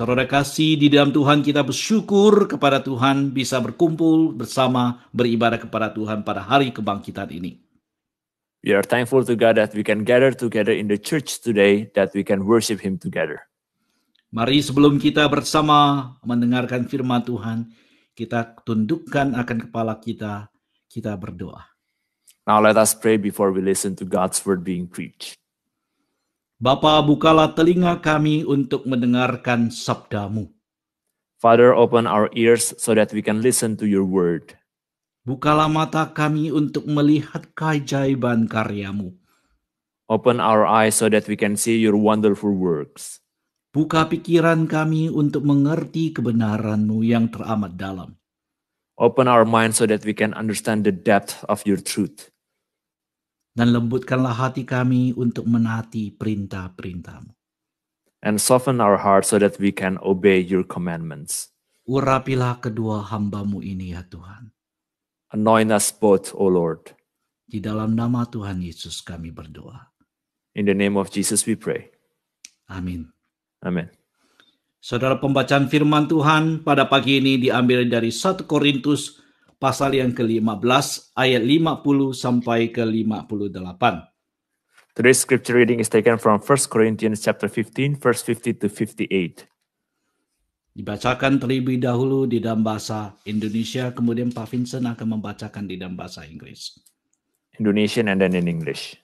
Saudara kasih di dalam Tuhan kita bersyukur kepada Tuhan bisa berkumpul bersama beribadah kepada Tuhan pada hari kebangkitan ini. We are thankful to God that we can gather together in the church today that we can worship him together. Mari sebelum kita bersama mendengarkan firman Tuhan, kita tundukkan akan kepala kita, kita berdoa. Now let us pray before we listen to God's word being preached. Bapa bukalah telinga kami untuk mendengarkan sabdamu. Father, open our ears so that we can listen to your word. Bukalah mata kami untuk melihat keajaiban karyamu. Open our eyes so that we can see your wonderful works. Buka pikiran kami untuk mengerti kebenaranmu yang teramat dalam. Open our minds so that we can understand the depth of your truth dan lembutkanlah hati kami untuk menaati perintah perintahmu And soften our hearts so that we can obey your commandments. Urapilah kedua hambamu ini ya Tuhan. Anoint us both, O Lord. Di dalam nama Tuhan Yesus kami berdoa. In the name of Jesus we pray. Amin. Amin. Saudara pembacaan firman Tuhan pada pagi ini diambil dari 1 Korintus pasal yang ke-15 ayat 50 sampai ke-58. Today's scripture reading is taken from 1 Corinthians chapter 15, verse 50 to 58. Dibacakan terlebih dahulu di dalam bahasa Indonesia, kemudian Pak Vincent akan membacakan di dalam bahasa Inggris. Indonesian and then in English.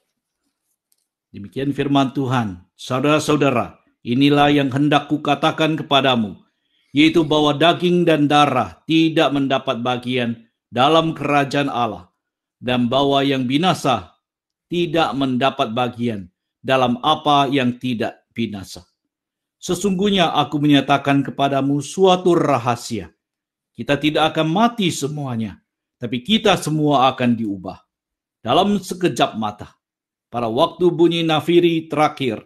Demikian firman Tuhan. Saudara-saudara, inilah yang hendak kukatakan kepadamu, yaitu bahwa daging dan darah tidak mendapat bagian dalam kerajaan Allah dan bahwa yang binasa tidak mendapat bagian dalam apa yang tidak binasa. Sesungguhnya aku menyatakan kepadamu suatu rahasia. Kita tidak akan mati semuanya, tapi kita semua akan diubah. Dalam sekejap mata, pada waktu bunyi nafiri terakhir,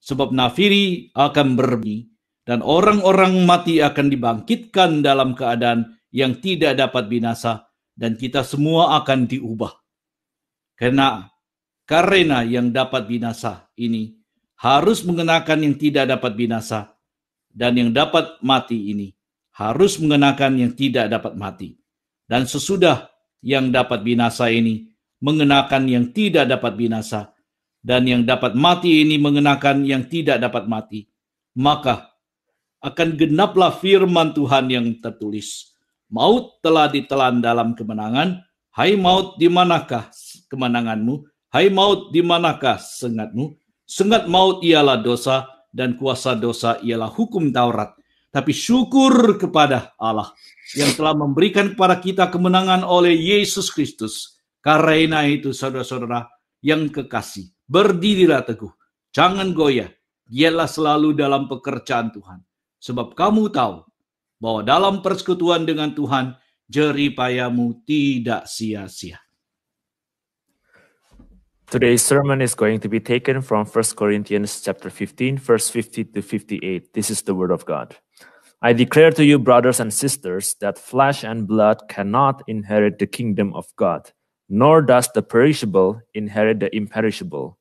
sebab nafiri akan berbunyi, dan orang-orang mati akan dibangkitkan dalam keadaan yang tidak dapat binasa dan kita semua akan diubah. Karena karena yang dapat binasa ini harus mengenakan yang tidak dapat binasa dan yang dapat mati ini harus mengenakan yang tidak dapat mati. Dan sesudah yang dapat binasa ini mengenakan yang tidak dapat binasa dan yang dapat mati ini mengenakan yang tidak dapat mati. Maka akan genaplah firman Tuhan yang tertulis. Maut telah ditelan dalam kemenangan. Hai maut, di manakah kemenanganmu? Hai maut, di manakah sengatmu? Sengat maut ialah dosa dan kuasa dosa ialah hukum Taurat. Tapi syukur kepada Allah yang telah memberikan kepada kita kemenangan oleh Yesus Kristus. Karena itu saudara-saudara yang kekasih, berdirilah teguh, jangan goyah. Dialah selalu dalam pekerjaan Tuhan. Sebab kamu tahu bahwa dalam persekutuan dengan Tuhan jeripayamu tidak sia-sia. Today's sermon is going to be taken from 1 Corinthians chapter 15, verse 50 to 58. This is the word of God. I declare to you, brothers and sisters, that flesh and blood cannot inherit the kingdom of God, nor does the perishable inherit the imperishable.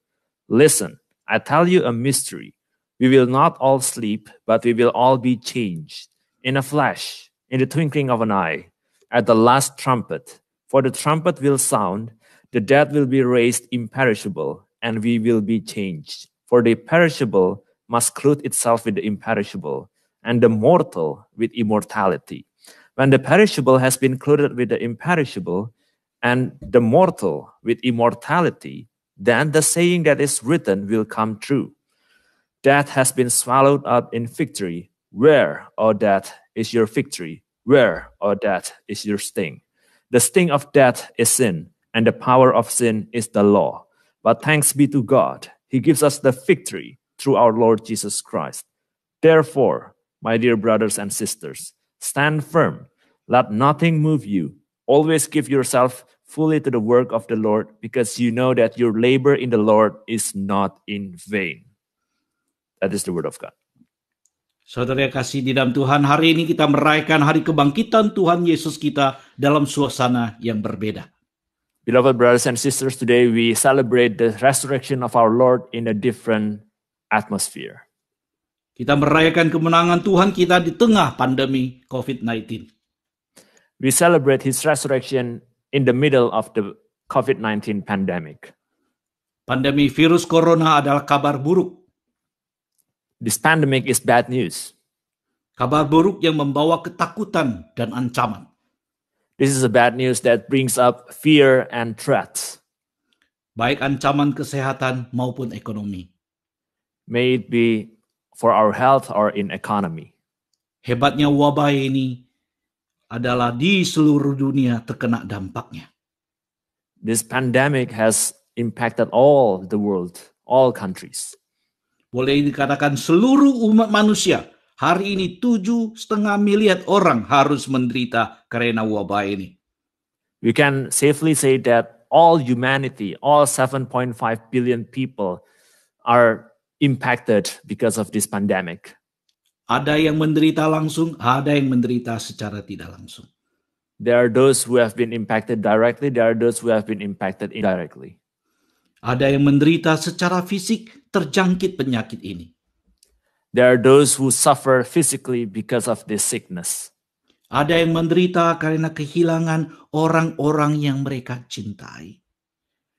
Listen, I tell you a mystery. We will not all sleep, but we will all be changed in a flash, in the twinkling of an eye, at the last trumpet. For the trumpet will sound, the dead will be raised imperishable, and we will be changed. For the perishable must clothe itself with the imperishable, and the mortal with immortality. When the perishable has been clothed with the imperishable, and the mortal with immortality, then the saying that is written will come true. Death has been swallowed up in victory. Where, O death, is your victory, where, or death, is your sting. The sting of death is sin, and the power of sin is the law. But thanks be to God, He gives us the victory through our Lord Jesus Christ. Therefore, my dear brothers and sisters, stand firm, let nothing move you. Always give yourself fully to the work of the Lord, because you know that your labor in the Lord is not in vain. That is the word of God. Saudara yang kasih di dalam Tuhan, hari ini kita merayakan hari kebangkitan Tuhan Yesus kita dalam suasana yang berbeda. Beloved brothers and sisters, today we celebrate the resurrection of our Lord in a different atmosphere. Kita merayakan kemenangan Tuhan kita di tengah pandemi COVID-19. We celebrate his resurrection in the middle of the COVID-19 pandemic. Pandemi virus corona adalah kabar buruk This pandemic is bad news. Kabar buruk yang membawa ketakutan dan ancaman. This is a bad news that brings up fear and threats. Baik ancaman kesehatan maupun ekonomi. May it be for our health or in economy. Hebatnya wabah ini adalah di seluruh dunia terkena dampaknya. This pandemic has impacted all the world, all countries boleh dikatakan seluruh umat manusia hari ini tujuh setengah miliar orang harus menderita karena wabah ini. We can safely say that all humanity, all 7.5 billion people are impacted because of this pandemic. Ada yang menderita langsung, ada yang menderita secara tidak langsung. There are those who have been impacted directly, there are those who have been impacted indirectly. Ada yang menderita secara fisik, terjangkit penyakit ini. There are those who suffer physically because of this sickness. Ada yang menderita karena kehilangan orang-orang yang mereka cintai.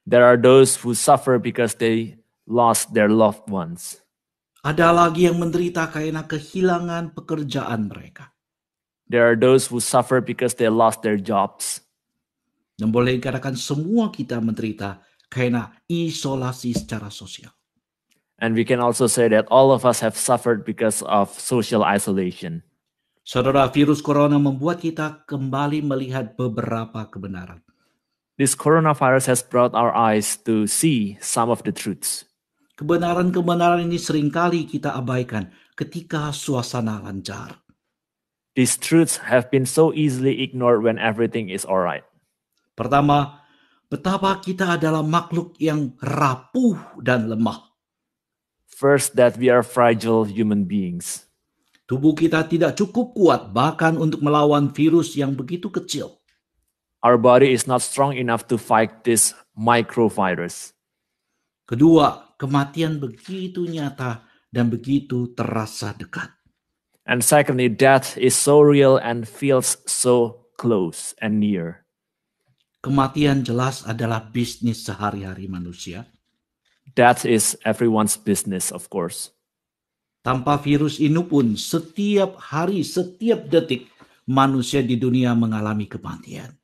There are those who suffer because they lost their loved ones. Ada lagi yang menderita karena kehilangan pekerjaan mereka. There are those who suffer because they lost their jobs. Dan boleh dikatakan semua kita menderita karena isolasi secara sosial. And we can also say that all of us have suffered because of social isolation. Saudara, virus corona membuat kita kembali melihat beberapa kebenaran. This coronavirus has brought our eyes to see some of the truths. Kebenaran-kebenaran ini seringkali kita abaikan ketika suasana lancar. These truths have been so easily ignored when everything is alright. Pertama, betapa kita adalah makhluk yang rapuh dan lemah. First, that we are fragile human beings. Tubuh kita tidak cukup kuat bahkan untuk melawan virus yang begitu kecil. Our body is not strong enough to fight this micro virus. Kedua, kematian begitu nyata dan begitu terasa dekat. And secondly, death is so real and feels so close and near. Kematian jelas adalah bisnis sehari-hari manusia that is everyone's business, of course. Tanpa virus ini pun setiap hari, setiap detik manusia di dunia mengalami kematian.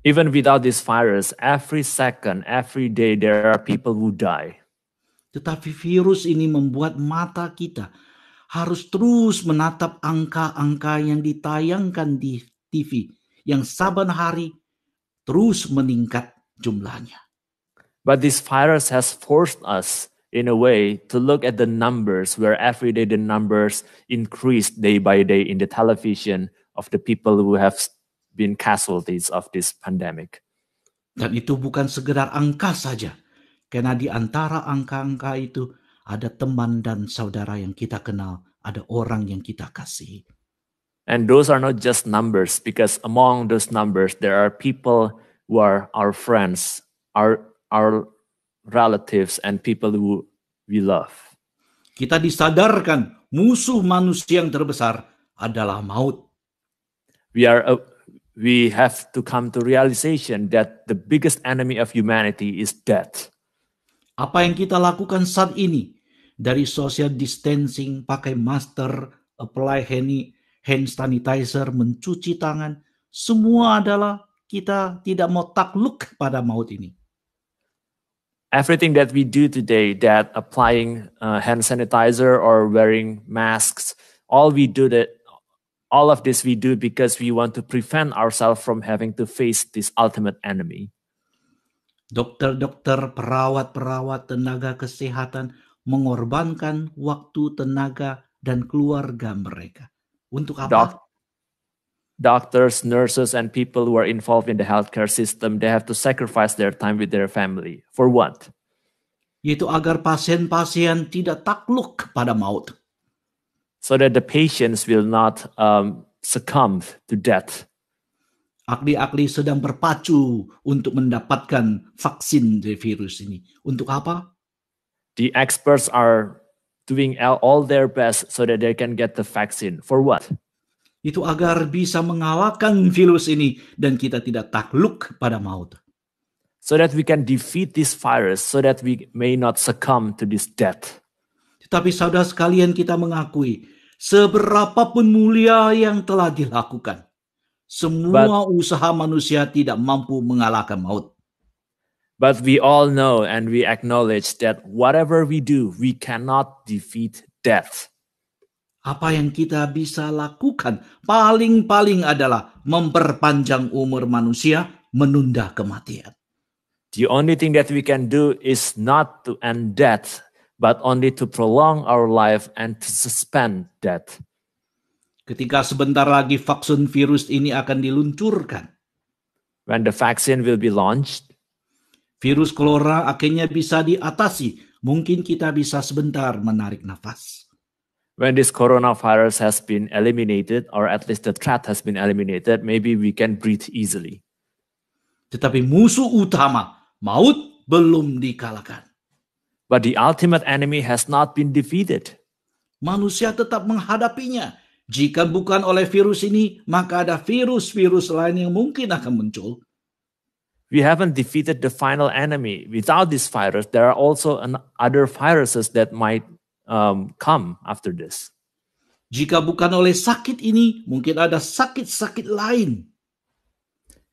Even without this virus, every second, every day there are people who die. Tetapi virus ini membuat mata kita harus terus menatap angka-angka yang ditayangkan di TV yang saban hari terus meningkat jumlahnya. But this virus has forced us, in a way, to look at the numbers, where every day the numbers increase day by day in the television of the people who have been casualties of this pandemic. Dan itu bukan sekedar angka saja, karena di antara angka-angka itu ada teman dan saudara yang kita kenal, ada orang yang kita kasih. And those are not just numbers, because among those numbers, there are people who are our friends, our our relatives and people who we love. Kita disadarkan musuh manusia yang terbesar adalah maut. We are a, uh, we have to come to realization that the biggest enemy of humanity is death. Apa yang kita lakukan saat ini dari social distancing, pakai masker, apply hand, hand sanitizer, mencuci tangan, semua adalah kita tidak mau takluk pada maut ini. everything that we do today that applying uh, hand sanitizer or wearing masks all we do that all of this we do because we want to prevent ourselves from having to face this ultimate enemy dokter-dokter perawat-perawat tenaga kesehatan mengorbankan waktu tenaga dan keluarga mereka untuk apa Dok doctors, nurses, and people who are involved in the healthcare system, they have to sacrifice their time with their family. For what? Yaitu agar pasien-pasien tidak takluk pada maut. So that the patients will not um, succumb to death. Akli-akli sedang berpacu untuk mendapatkan vaksin dari virus ini. Untuk apa? The experts are doing all their best so that they can get the vaccine. For what? itu agar bisa mengalahkan virus ini dan kita tidak takluk pada maut. So that we can defeat this virus, so that we may not succumb to this death. Tetapi saudara sekalian kita mengakui, seberapapun mulia yang telah dilakukan, semua but, usaha manusia tidak mampu mengalahkan maut. But we all know and we acknowledge that whatever we do, we cannot defeat death. Apa yang kita bisa lakukan paling-paling adalah memperpanjang umur manusia, menunda kematian. The only thing that we can do is not to end death, but only to prolong our life and to suspend death. Ketika sebentar lagi vaksin virus ini akan diluncurkan. When the vaccine will be launched, virus corona akhirnya bisa diatasi. Mungkin kita bisa sebentar menarik nafas when this coronavirus has been eliminated, or at least the threat has been eliminated, maybe we can breathe easily. Tetapi musuh utama, maut, belum dikalahkan. But the ultimate enemy has not been defeated. Manusia tetap menghadapinya. Jika bukan oleh virus ini, maka ada virus-virus lain yang mungkin akan muncul. We haven't defeated the final enemy. Without this virus, there are also other viruses that might um, come after this. Jika bukan oleh sakit ini, mungkin ada sakit-sakit lain.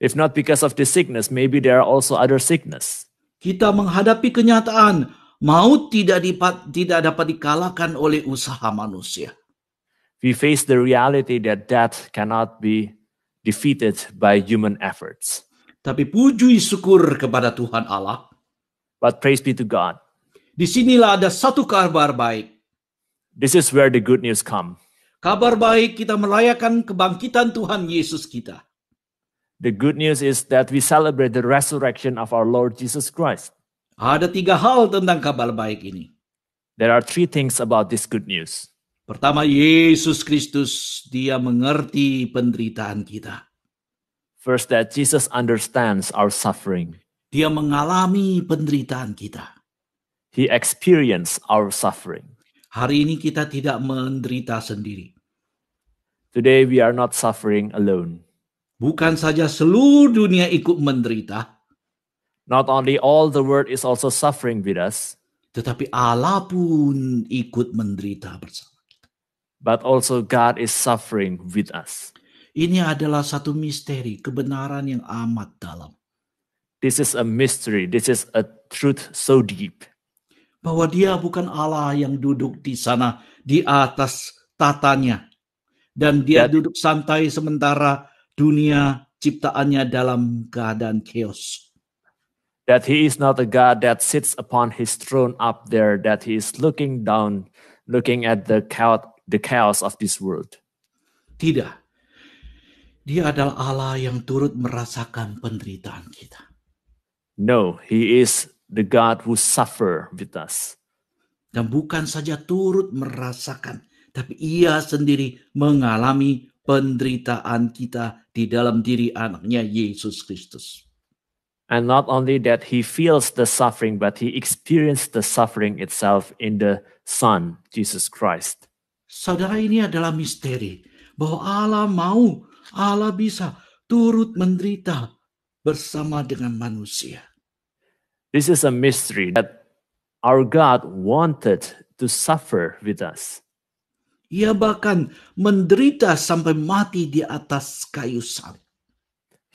If not because of this sickness, maybe there are also other sickness. Kita menghadapi kenyataan maut tidak dipat, tidak dapat dikalahkan oleh usaha manusia. We face the reality that death cannot be defeated by human efforts. Tapi puji syukur kepada Tuhan Allah. But praise be to God di sinilah ada satu kabar baik. This is where the good news come. Kabar baik kita merayakan kebangkitan Tuhan Yesus kita. The good news is that we celebrate the resurrection of our Lord Jesus Christ. Ada tiga hal tentang kabar baik ini. There are three things about this good news. Pertama, Yesus Kristus dia mengerti penderitaan kita. First that Jesus understands our suffering. Dia mengalami penderitaan kita. He experienced our suffering. Hari ini kita tidak menderita sendiri. Today we are not suffering alone. Bukan saja seluruh dunia ikut menderita. Not only all the world is also suffering with us. Tetapi Allah pun ikut menderita bersama kita. But also God is suffering with us. Ini adalah satu misteri kebenaran yang amat dalam. This is a mystery. This is a truth so deep bahwa dia bukan Allah yang duduk di sana di atas tatanya dan dia ya. duduk santai sementara dunia ciptaannya dalam keadaan chaos. That he is not a God that sits upon his throne up there, that he is looking down, looking at the chaos, the chaos of this world. Tidak. Dia adalah Allah yang turut merasakan penderitaan kita. No, he is the God who suffer with us. Dan bukan saja turut merasakan, tapi ia sendiri mengalami penderitaan kita di dalam diri anaknya Yesus Kristus. And not only that he feels the suffering, but he experienced the suffering itself in the Son, Jesus Christ. Saudara ini adalah misteri bahwa Allah mau, Allah bisa turut menderita bersama dengan manusia. This is a mystery that our God wanted to suffer with us. Ia bahkan menderita sampai mati di atas kayu salib.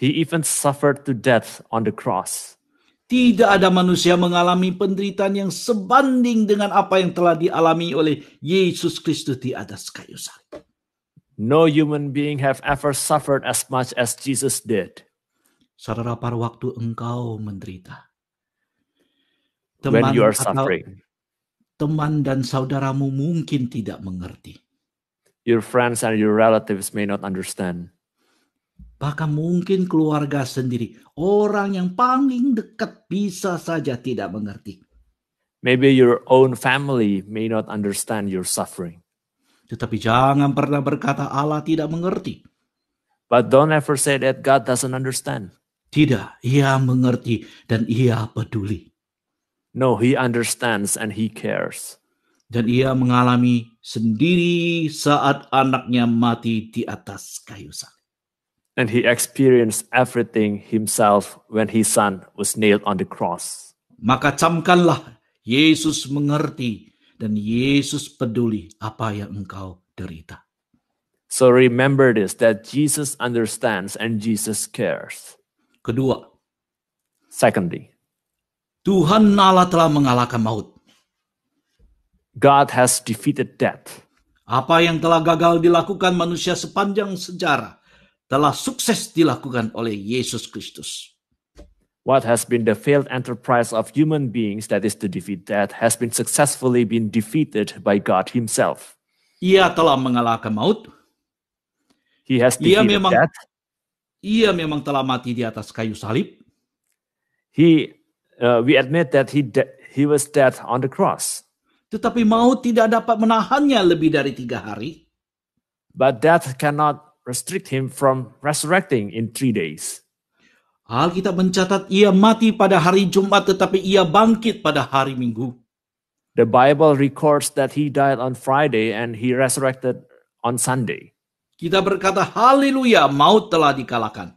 He even suffered to death on the cross. Tidak ada manusia mengalami penderitaan yang sebanding dengan apa yang telah dialami oleh Yesus Kristus di atas kayu salib. No human being have ever suffered as much as Jesus did. Saudara, pada waktu engkau menderita, teman when you are suffering. Teman dan saudaramu mungkin tidak mengerti. Your friends and your relatives may not understand. Bahkan mungkin keluarga sendiri, orang yang paling dekat bisa saja tidak mengerti. Maybe your own family may not understand your suffering. Tetapi jangan pernah berkata Allah tidak mengerti. But don't ever say that God doesn't understand. Tidak, ia mengerti dan ia peduli. No, he understands and he cares. Dan ia mengalami sendiri saat anaknya mati di atas kayu salib. And he experienced everything himself when his son was nailed on the cross. Maka camkanlah Yesus mengerti dan Yesus peduli apa yang engkau derita. So remember this that Jesus understands and Jesus cares. Kedua. Secondly. Tuhan Allah telah mengalahkan maut. God has defeated death. Apa yang telah gagal dilakukan manusia sepanjang sejarah telah sukses dilakukan oleh Yesus Kristus. What has been the failed enterprise of human beings that is to defeat death has been successfully been defeated by God himself. Ia telah mengalahkan maut. He has defeated ia memang, death. Ia memang telah mati di atas kayu salib. He uh, we admit that he de- he was dead on the cross. Tetapi maut tidak dapat menahannya lebih dari tiga hari. But death cannot restrict him from resurrecting in three days. Alkitab mencatat ia mati pada hari Jumat tetapi ia bangkit pada hari Minggu. The Bible records that he died on Friday and he resurrected on Sunday. Kita berkata haleluya maut telah dikalahkan.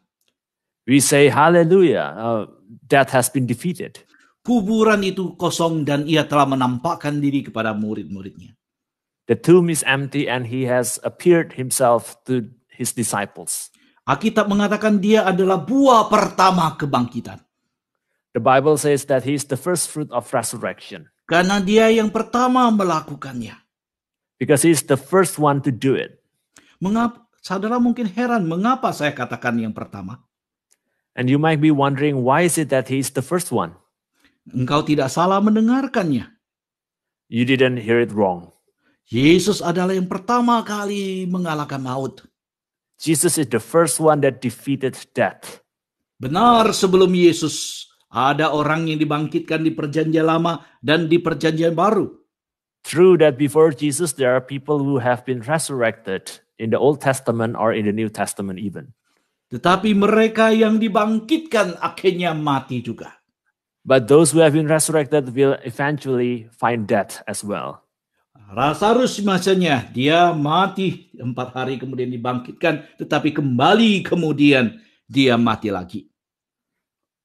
We say hallelujah, uh, death has been defeated. Kuburan itu kosong dan ia telah menampakkan diri kepada murid-muridnya. The tomb is empty and he has appeared himself to his disciples. Alkitab mengatakan dia adalah buah pertama kebangkitan. The Bible says that he is the first fruit of resurrection. Karena dia yang pertama melakukannya. Because he is the first one to do it. Mengapa saudara mungkin heran mengapa saya katakan yang pertama? And you might be wondering why is it that he's the first one? Engkau tidak salah mendengarkannya. You didn't hear it wrong. Yesus adalah yang pertama kali mengalahkan maut. Jesus is the first one that defeated death. Benar sebelum Yesus ada orang yang dibangkitkan di perjanjian lama dan di perjanjian baru. True that before Jesus there are people who have been resurrected in the Old Testament or in the New Testament even. Tetapi mereka yang dibangkitkan akhirnya mati juga. But those who have been resurrected will eventually find death as well. Lazarus masanya dia mati empat hari kemudian dibangkitkan, tetapi kembali kemudian dia mati lagi.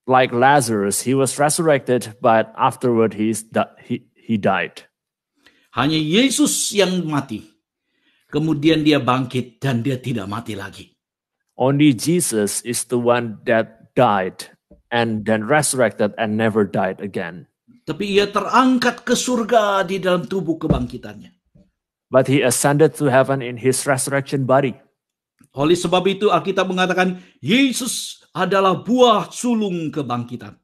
Like Lazarus, he was resurrected, but afterward he's he, he died. Hanya Yesus yang mati. Kemudian dia bangkit dan dia tidak mati lagi. Only Jesus is the one that died and then resurrected and never died again. Tapi ia terangkat ke surga di dalam tubuh kebangkitannya. But he ascended to heaven in his resurrection body. Oleh sebab itu Alkitab mengatakan Yesus adalah buah sulung kebangkitan.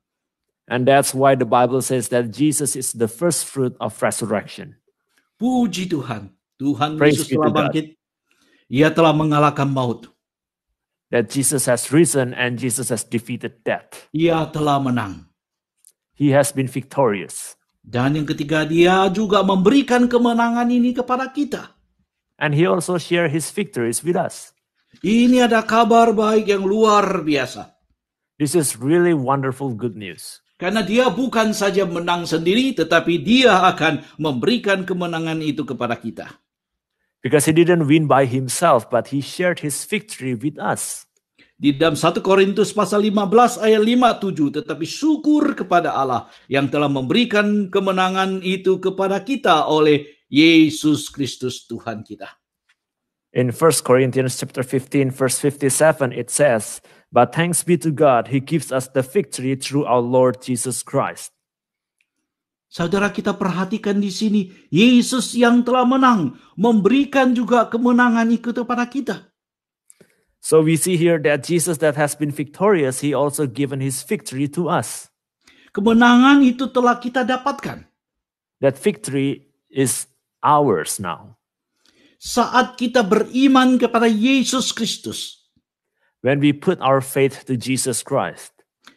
And that's why the Bible says that Jesus is the first fruit of resurrection. Puji Tuhan, Tuhan Praise Yesus telah bangkit. Ia telah mengalahkan maut that Jesus has risen and Jesus has defeated death. Ia telah menang. He has been victorious. Dan yang ketiga, dia juga memberikan kemenangan ini kepada kita. And he also share his victories with us. Ini ada kabar baik yang luar biasa. This is really wonderful good news. Karena dia bukan saja menang sendiri, tetapi dia akan memberikan kemenangan itu kepada kita. Because he didn't win by himself, but he shared his victory with us. Di dalam 1 Korintus pasal 15 ayat tetapi syukur kepada Allah yang telah memberikan kemenangan itu kepada kita oleh Yesus Kristus Tuhan kita. In 1 Corinthians chapter 15 verse 57 it says, "But thanks be to God, he gives us the victory through our Lord Jesus Christ." Saudara kita perhatikan di sini, Yesus yang telah menang memberikan juga kemenangan itu kepada kita. So we see here that Jesus that has been victorious, he also given his victory to us. Kemenangan itu telah kita dapatkan. That victory is ours now. Saat kita beriman kepada Yesus Kristus. When we put our faith to Jesus Christ.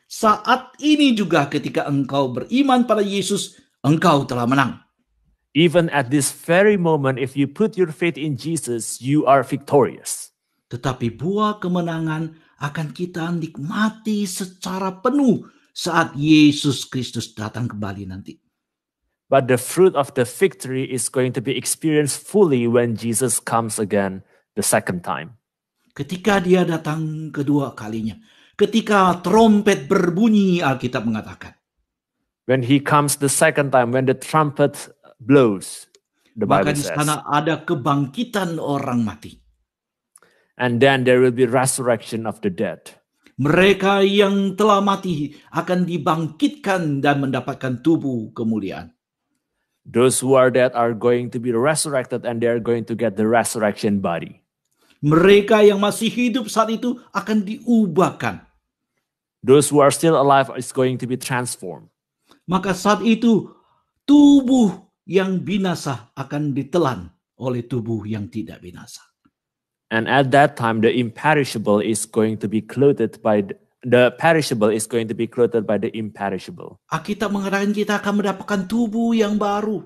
Saat ini juga ketika engkau beriman pada Yesus, engkau telah menang. Even at this very moment, if you put your faith in Jesus, you are victorious. Tetapi buah kemenangan akan kita nikmati secara penuh saat Yesus Kristus datang kembali nanti. But the fruit of the victory is going to be experienced fully when Jesus comes again the second time. Ketika dia datang kedua kalinya, Ketika trompet berbunyi, Alkitab mengatakan. When he comes the second time, when the trumpet blows, the Bible Maka di sana says. ada kebangkitan orang mati. And then there will be resurrection of the dead. Mereka yang telah mati akan dibangkitkan dan mendapatkan tubuh kemuliaan. Those who are dead are going to be resurrected and they are going to get the resurrection body. Mereka yang masih hidup saat itu akan diubahkan. Those who are still alive is going to be transformed. Maka saat itu tubuh yang binasa akan ditelan oleh tubuh yang tidak binasa. And at that time the imperishable is going to be clothed by the, the perishable is going to be clothed by the imperishable. kita mengatakan kita akan mendapatkan tubuh yang baru.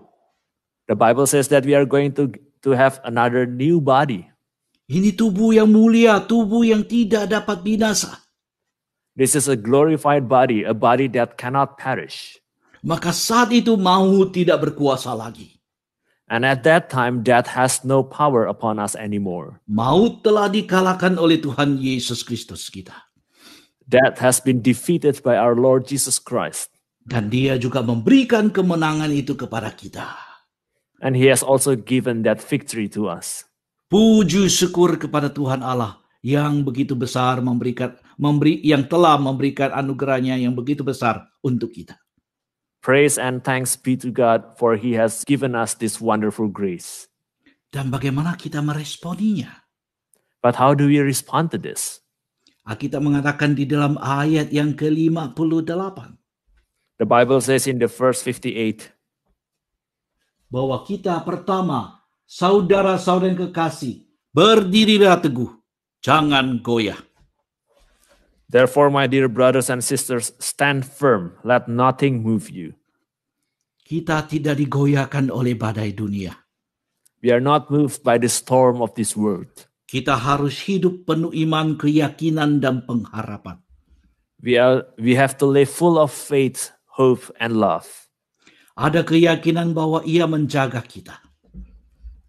The Bible says that we are going to to have another new body. Ini tubuh yang mulia, tubuh yang tidak dapat binasa. This is a glorified body, a body that cannot perish. Maka saat itu maut tidak berkuasa lagi. And at that time death has no power upon us anymore. Maut telah dikalahkan oleh Tuhan Yesus Kristus kita. Death has been defeated by our Lord Jesus Christ. Dan dia juga memberikan kemenangan itu kepada kita. And he has also given that victory to us. Puji syukur kepada Tuhan Allah yang begitu besar memberikan memberi yang telah memberikan anugerahnya yang begitu besar untuk kita. Praise and thanks be to God for he has given us this wonderful grace. Dan bagaimana kita meresponinya? But how do we respond to this? Kita mengatakan di dalam ayat yang ke-58. The Bible says in the verse 58 bahwa kita pertama saudara-saudara kekasih berdirilah teguh jangan goyah Therefore, my dear brothers and sisters, stand firm. Let nothing move you. Kita tidak digoyahkan oleh badai dunia. We are not moved by the storm of this world. Kita harus hidup penuh iman, keyakinan, dan pengharapan. We, are, we have to live full of faith, hope, and love. Ada keyakinan bahwa ia menjaga kita.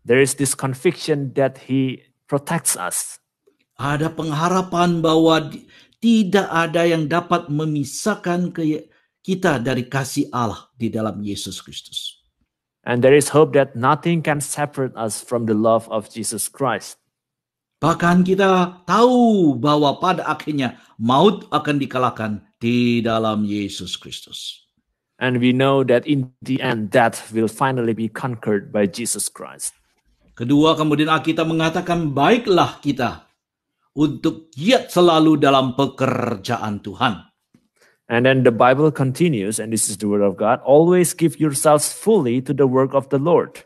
There is this conviction that he protects us. Ada pengharapan bahwa tidak ada yang dapat memisahkan kita dari kasih Allah di dalam Yesus Kristus. And there is hope that nothing can separate us from the love of Jesus Christ. Bahkan kita tahu bahwa pada akhirnya maut akan dikalahkan di dalam Yesus Kristus. And we know that in the end death will finally be conquered by Jesus Christ. Kedua, kemudian kita mengatakan, "Baiklah kita untuk giat selalu dalam pekerjaan Tuhan. And then the Bible continues, and this is the word of God. Always give yourselves fully to the work of the Lord.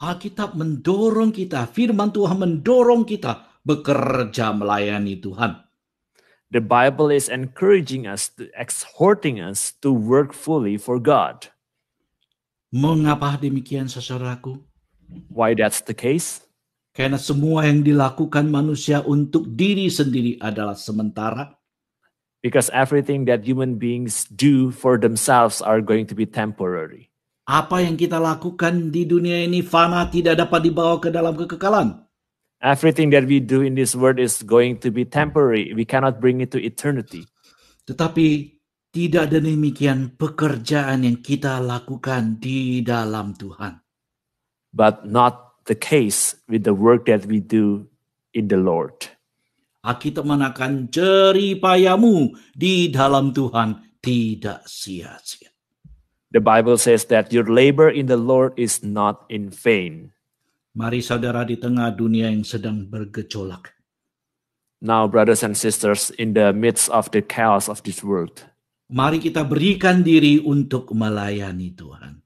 Alkitab mendorong kita, firman Tuhan mendorong kita bekerja melayani Tuhan. The Bible is encouraging us, to, exhorting us to work fully for God. Mengapa demikian, saudaraku? Why that's the case? Karena semua yang dilakukan manusia untuk diri sendiri adalah sementara. Because everything that human beings do for themselves are going to be temporary. Apa yang kita lakukan di dunia ini fana tidak dapat dibawa ke dalam kekekalan. Everything that we do in this world is going to be temporary. We cannot bring it to eternity. Tetapi tidak demikian pekerjaan yang kita lakukan di dalam Tuhan. But not the case with the work that we do in the Lord. Alkitab mengatakan ceripayamu di dalam Tuhan tidak sia-sia. The Bible says that your labor in the Lord is not in vain. Mari saudara di tengah dunia yang sedang bergejolak. Now brothers and sisters in the midst of the chaos of this world. Mari kita berikan diri untuk melayani Tuhan.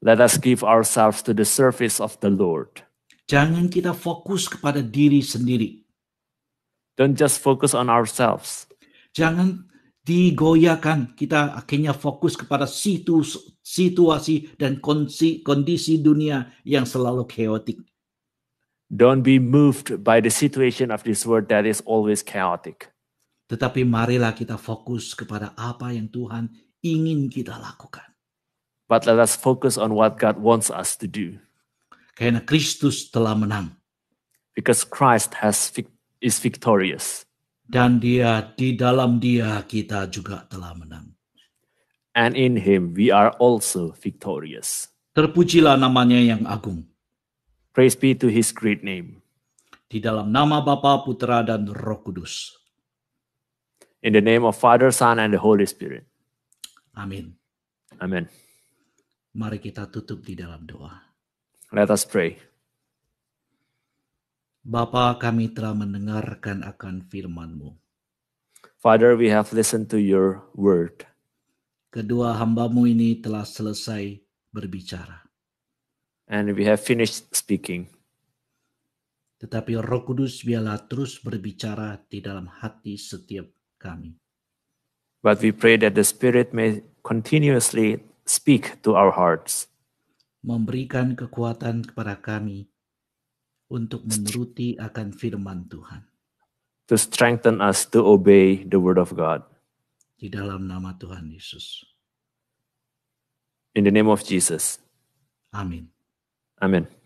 Let us give ourselves to the service of the Lord. Jangan kita fokus kepada diri sendiri. Don't just focus on ourselves. Jangan digoyahkan kita akhirnya fokus kepada situs, situasi dan kondisi, kondisi dunia yang selalu chaotic. Don't be moved by the situation of this world that is always chaotic. Tetapi marilah kita fokus kepada apa yang Tuhan ingin kita lakukan but let us focus on what God wants us to do. Karena Kristus telah menang. Because Christ has is victorious. Dan dia di dalam dia kita juga telah menang. And in him we are also victorious. Terpujilah namanya yang agung. Praise be to his great name. Di dalam nama Bapa, Putra dan Roh Kudus. In the name of Father, Son and the Holy Spirit. Amin. Amin. Mari kita tutup di dalam doa. Let us pray. Bapa kami telah mendengarkan akan firman-Mu. Father, we have listened to your word. Kedua hambamu ini telah selesai berbicara. And we have finished speaking. Tetapi Roh Kudus biarlah terus berbicara di dalam hati setiap kami. But we pray that the Spirit may continuously speak to our hearts. Memberikan kekuatan kepada kami untuk menuruti akan firman Tuhan. To strengthen us to obey the word of God. Di dalam nama Tuhan Yesus. In the name of Jesus. Amin. Amin.